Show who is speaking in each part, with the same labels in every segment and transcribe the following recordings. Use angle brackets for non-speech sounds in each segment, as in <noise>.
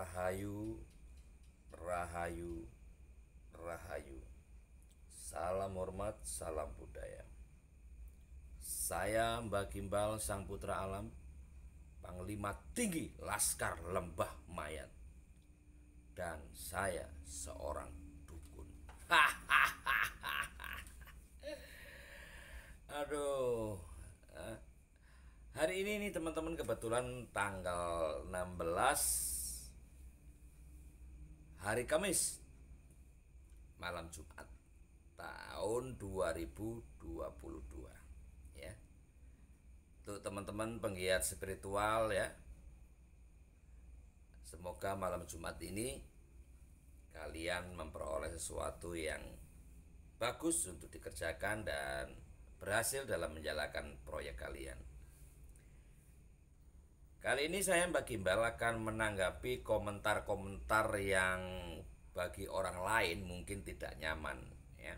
Speaker 1: Rahayu, Rahayu, Rahayu. Salam hormat, salam budaya. Saya Mbak Gimbal Sang Putra Alam, Panglima Tinggi Laskar Lembah Mayat. Dan saya seorang dukun. <laughs> Aduh. Eh. Hari ini nih teman-teman kebetulan tanggal 16 hari Kamis malam Jumat tahun 2022 ya untuk teman-teman penggiat spiritual ya semoga malam Jumat ini kalian memperoleh sesuatu yang bagus untuk dikerjakan dan berhasil dalam menjalankan proyek kalian Kali ini saya Mbak Gimbal akan menanggapi komentar-komentar yang bagi orang lain mungkin tidak nyaman ya.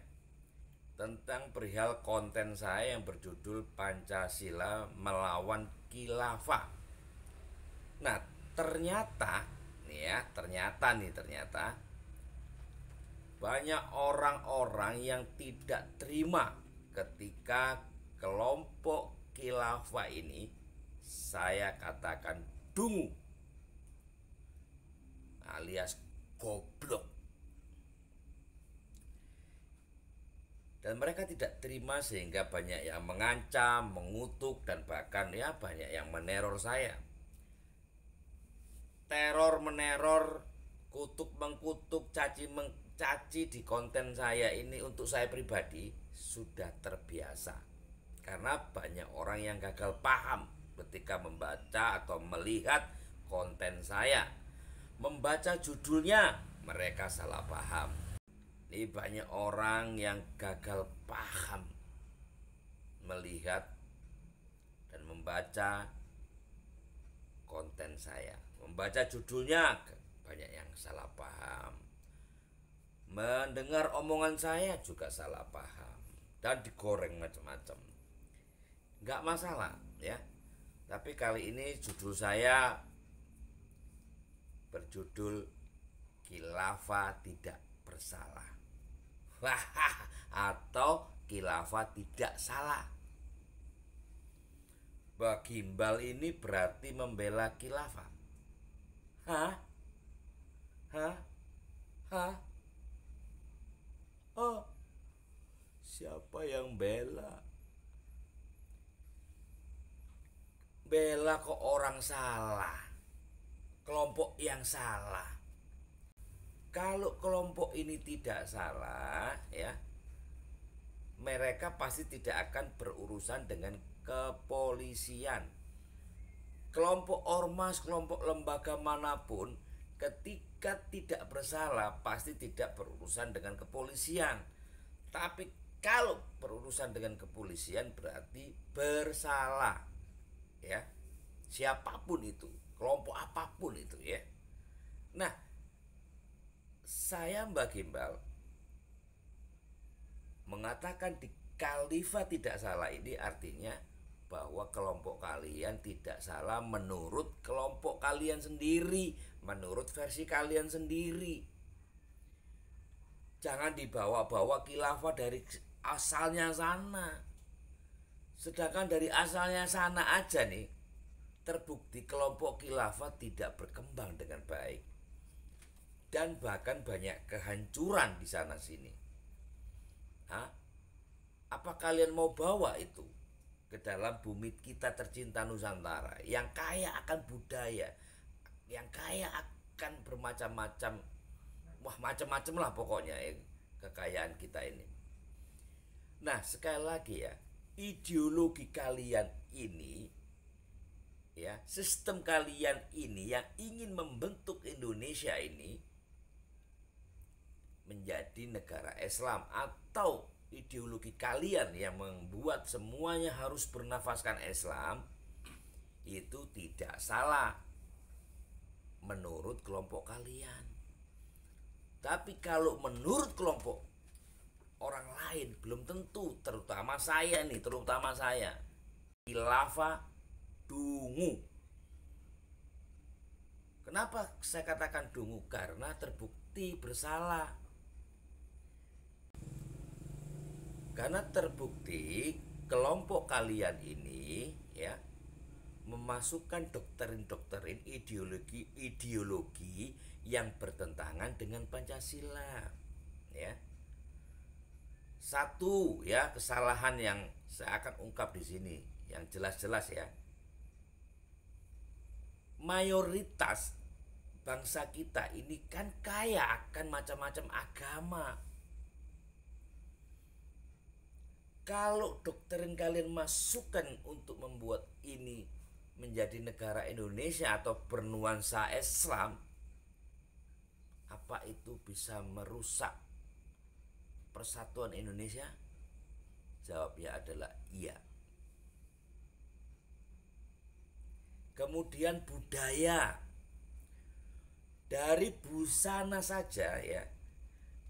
Speaker 1: Tentang perihal konten saya yang berjudul Pancasila melawan khilafah. Nah, ternyata nih ya, ternyata nih ternyata banyak orang-orang yang tidak terima ketika kelompok khilafah ini saya katakan dungu alias goblok. Dan mereka tidak terima sehingga banyak yang mengancam, mengutuk dan bahkan ya banyak yang meneror saya. Teror meneror, kutuk mengkutuk, caci mencaci di konten saya ini untuk saya pribadi sudah terbiasa. Karena banyak orang yang gagal paham ketika membaca atau melihat konten saya. Membaca judulnya, mereka salah paham. Ini banyak orang yang gagal paham melihat dan membaca konten saya. Membaca judulnya banyak yang salah paham. Mendengar omongan saya juga salah paham dan digoreng macam-macam. nggak masalah ya. Tapi kali ini judul saya berjudul Kilafa tidak bersalah. <laughs> atau Kilafa tidak salah. Bagimbal ini berarti membela Kilafa. Hah? Hah? Hah? Oh, siapa yang bela? bela ke orang salah, kelompok yang salah. Kalau kelompok ini tidak salah, ya, mereka pasti tidak akan berurusan dengan kepolisian. Kelompok ormas, kelompok lembaga manapun, ketika tidak bersalah, pasti tidak berurusan dengan kepolisian. Tapi kalau berurusan dengan kepolisian berarti bersalah ya siapapun itu kelompok apapun itu ya nah saya Mbak Gimbal mengatakan di kalifa tidak salah ini artinya bahwa kelompok kalian tidak salah menurut kelompok kalian sendiri, menurut versi kalian sendiri. Jangan dibawa-bawa kilafah dari asalnya sana. Sedangkan dari asalnya sana aja nih, terbukti kelompok khilafah tidak berkembang dengan baik. Dan bahkan banyak kehancuran di sana sini. Hah? Apa kalian mau bawa itu ke dalam bumi kita tercinta Nusantara yang kaya akan budaya, yang kaya akan bermacam-macam, wah macam-macam lah pokoknya ya, kekayaan kita ini. Nah sekali lagi ya, ideologi kalian ini ya, sistem kalian ini yang ingin membentuk Indonesia ini menjadi negara Islam atau ideologi kalian yang membuat semuanya harus bernafaskan Islam itu tidak salah menurut kelompok kalian. Tapi kalau menurut kelompok orang lain belum tentu terutama saya nih terutama saya lava dungu kenapa saya katakan dungu karena terbukti bersalah karena terbukti kelompok kalian ini ya memasukkan doktrin-doktrin ideologi-ideologi yang bertentangan dengan Pancasila ya satu ya kesalahan yang saya akan ungkap di sini yang jelas-jelas ya. Mayoritas bangsa kita ini kan kaya akan macam-macam agama. Kalau doktrin kalian masukkan untuk membuat ini menjadi negara Indonesia atau bernuansa Islam, apa itu bisa merusak persatuan Indonesia? Jawabnya adalah iya. Kemudian budaya. Dari busana saja ya.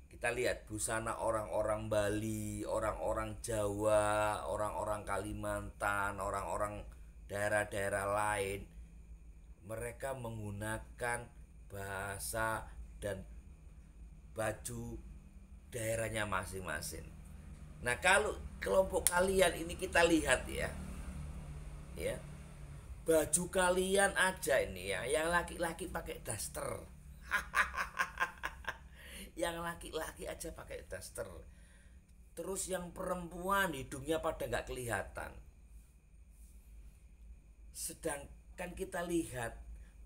Speaker 1: Kita lihat busana orang-orang Bali, orang-orang Jawa, orang-orang Kalimantan, orang-orang daerah-daerah lain. Mereka menggunakan bahasa dan baju daerahnya masing-masing. Nah, kalau kelompok kalian ini kita lihat ya. Ya. Baju kalian aja ini ya, yang laki-laki pakai daster. <laughs> yang laki-laki aja pakai daster. Terus yang perempuan hidungnya pada nggak kelihatan. Sedangkan kita lihat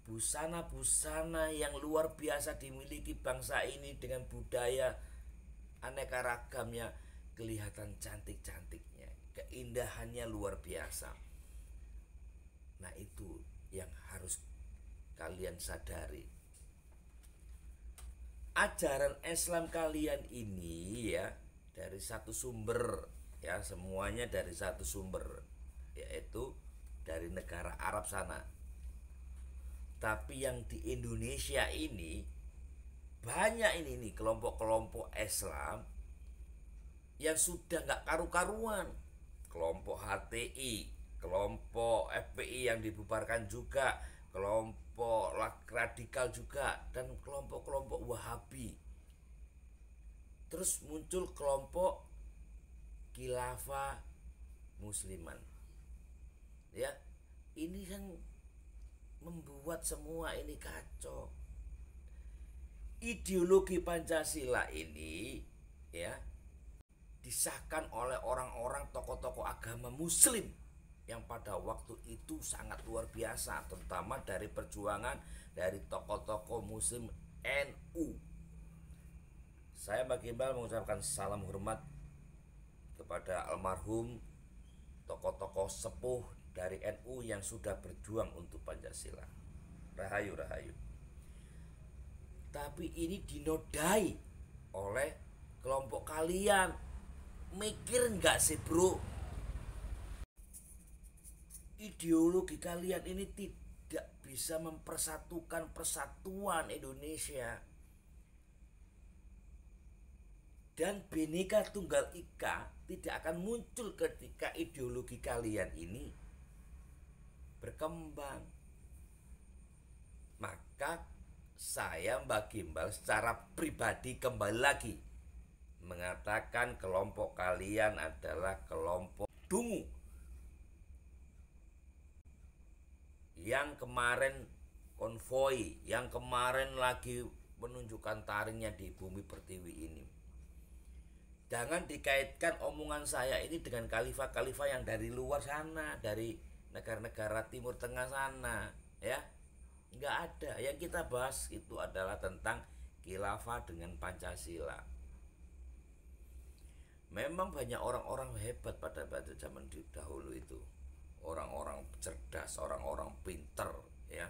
Speaker 1: busana-busana yang luar biasa dimiliki bangsa ini dengan budaya aneka ragamnya, kelihatan cantik-cantiknya, keindahannya luar biasa. Nah, itu yang harus kalian sadari. Ajaran Islam kalian ini ya dari satu sumber ya semuanya dari satu sumber yaitu dari negara Arab sana. Tapi yang di Indonesia ini banyak ini nih kelompok-kelompok Islam yang sudah nggak karu-karuan kelompok HTI kelompok FPI yang dibubarkan juga kelompok radikal juga dan kelompok-kelompok Wahabi terus muncul kelompok kilafah musliman ya ini kan membuat semua ini kacau ideologi Pancasila ini ya disahkan oleh orang-orang tokoh-tokoh agama muslim yang pada waktu itu sangat luar biasa terutama dari perjuangan dari tokoh-tokoh muslim NU saya Mbak Gimbal mengucapkan salam hormat kepada almarhum tokoh-tokoh sepuh dari NU yang sudah berjuang untuk Pancasila Rahayu Rahayu tapi ini dinodai oleh kelompok kalian mikir nggak sih bro ideologi kalian ini tidak bisa mempersatukan persatuan Indonesia dan Bhinneka Tunggal Ika tidak akan muncul ketika ideologi kalian ini berkembang maka saya Mbak Gimbal secara pribadi kembali lagi mengatakan kelompok kalian adalah kelompok dungu yang kemarin konvoi yang kemarin lagi menunjukkan taringnya di bumi pertiwi ini jangan dikaitkan omongan saya ini dengan khalifah-khalifah yang dari luar sana dari negara-negara timur tengah sana ya nggak ada yang kita bahas itu adalah tentang khilafah dengan Pancasila memang banyak orang-orang hebat pada pada zaman dahulu itu orang-orang cerdas orang-orang pinter ya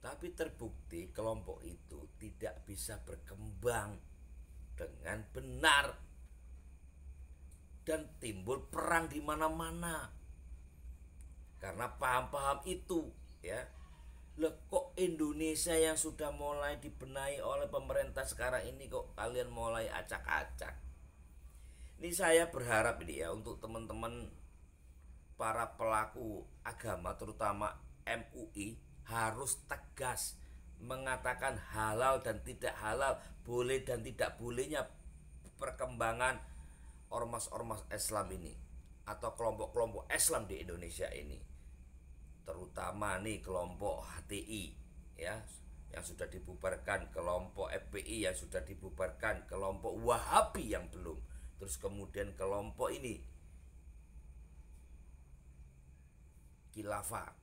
Speaker 1: tapi terbukti kelompok itu tidak bisa berkembang dengan benar dan timbul perang di mana-mana karena paham-paham itu ya Loh, kok Indonesia yang sudah mulai dibenahi oleh pemerintah sekarang ini kok kalian mulai acak-acak? Ini saya berharap ini ya untuk teman-teman para pelaku agama terutama MUI harus tegas mengatakan halal dan tidak halal, boleh dan tidak bolehnya perkembangan ormas-ormas Islam ini atau kelompok-kelompok Islam di Indonesia ini terutama nih kelompok HTI ya yang sudah dibubarkan kelompok FPI yang sudah dibubarkan kelompok Wahabi yang belum terus kemudian kelompok ini khilafah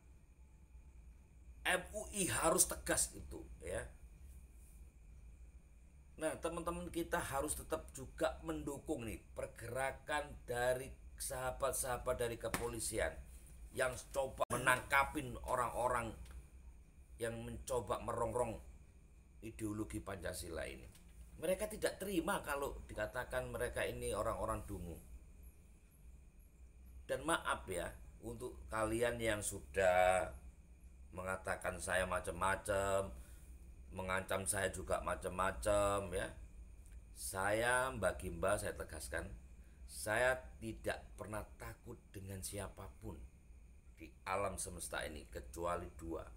Speaker 1: MUI harus tegas itu ya Nah teman-teman kita harus tetap juga mendukung nih pergerakan dari sahabat-sahabat dari kepolisian yang coba menangkapin orang-orang yang mencoba merongrong ideologi Pancasila ini. Mereka tidak terima kalau dikatakan mereka ini orang-orang dungu. Dan maaf ya, untuk kalian yang sudah mengatakan saya macam-macam, mengancam saya juga macam-macam ya. Saya Mbak Gimba saya tegaskan, saya tidak pernah takut dengan siapapun alam semesta ini kecuali dua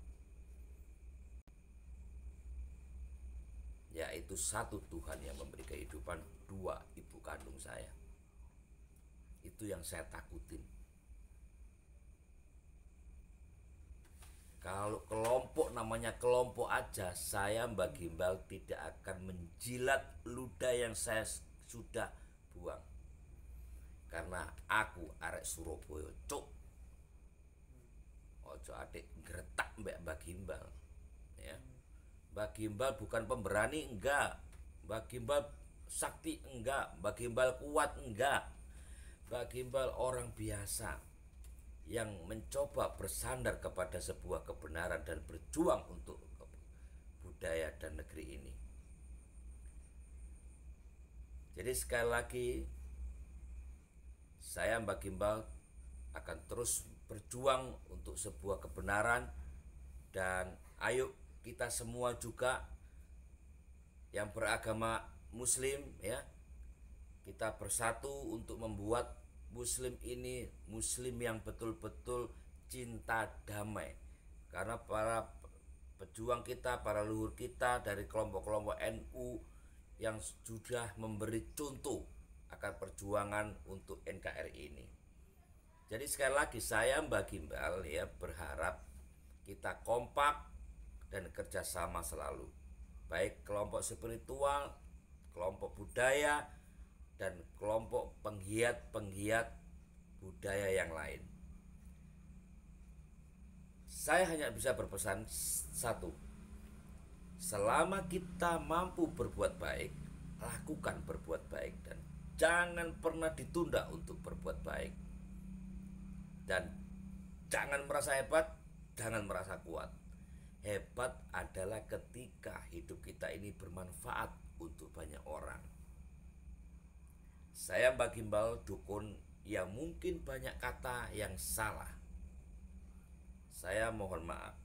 Speaker 1: yaitu satu Tuhan yang memberi kehidupan dua ibu kandung saya itu yang saya takutin kalau kelompok namanya kelompok aja saya Mbak Gimbal tidak akan menjilat luda yang saya sudah buang karena aku arek Surabaya cuk ojo adik geretak mbak Mbak Gimbal ya Mbak Gimbal bukan pemberani enggak Mbak Gimbal sakti enggak Mbak Gimbal kuat enggak Mbak Gimbal orang biasa yang mencoba bersandar kepada sebuah kebenaran dan berjuang untuk budaya dan negeri ini jadi sekali lagi saya Mbak Gimbal akan terus berjuang untuk sebuah kebenaran dan ayo kita semua juga yang beragama muslim ya kita bersatu untuk membuat muslim ini muslim yang betul-betul cinta damai karena para pejuang kita para luhur kita dari kelompok-kelompok NU yang sudah memberi contoh akan perjuangan untuk NKRI ini jadi sekali lagi saya Mbak Gimbal ya berharap kita kompak dan kerjasama selalu. Baik kelompok spiritual, kelompok budaya, dan kelompok penggiat-penggiat budaya yang lain. Saya hanya bisa berpesan satu. Selama kita mampu berbuat baik, lakukan berbuat baik dan jangan pernah ditunda untuk berbuat baik. Dan jangan merasa hebat, jangan merasa kuat. Hebat adalah ketika hidup kita ini bermanfaat untuk banyak orang. Saya Mbak Gimbal dukun yang mungkin banyak kata yang salah. Saya mohon maaf.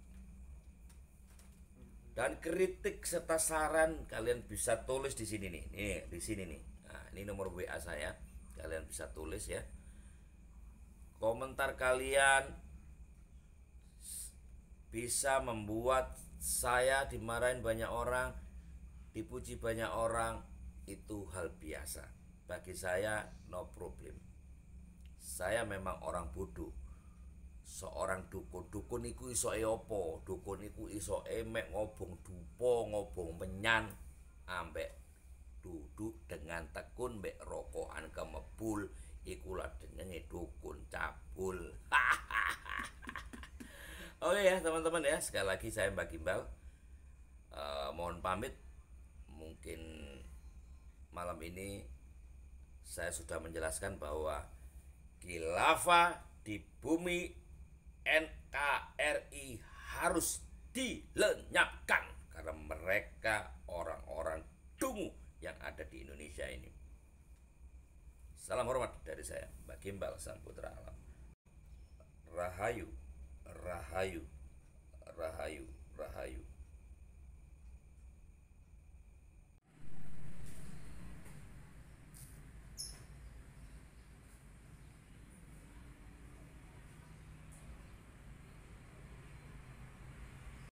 Speaker 1: Dan kritik serta saran kalian bisa tulis di sini nih. Nih, di sini nih. Nah, ini nomor WA saya. Kalian bisa tulis ya komentar kalian bisa membuat saya dimarahin banyak orang, dipuji banyak orang, itu hal biasa. Bagi saya no problem. Saya memang orang bodoh. Seorang dukun, e dukun iku iso e dukun iku iso emek ngobong dupo, ngobong menyan ambek duduk dengan tekun mek rokokan kemebul iku lah jenenge dukun cabul. <laughs> Oke ya teman-teman ya, sekali lagi saya Mbak Gimbal e, mohon pamit mungkin malam ini saya sudah menjelaskan bahwa khilafah di bumi NKRI harus dilenyapkan karena mereka orang-orang dungu yang ada di Indonesia ini. Salam hormat dari saya, Mbak Kimbal sang putra alam. Rahayu, Rahayu, Rahayu, Rahayu.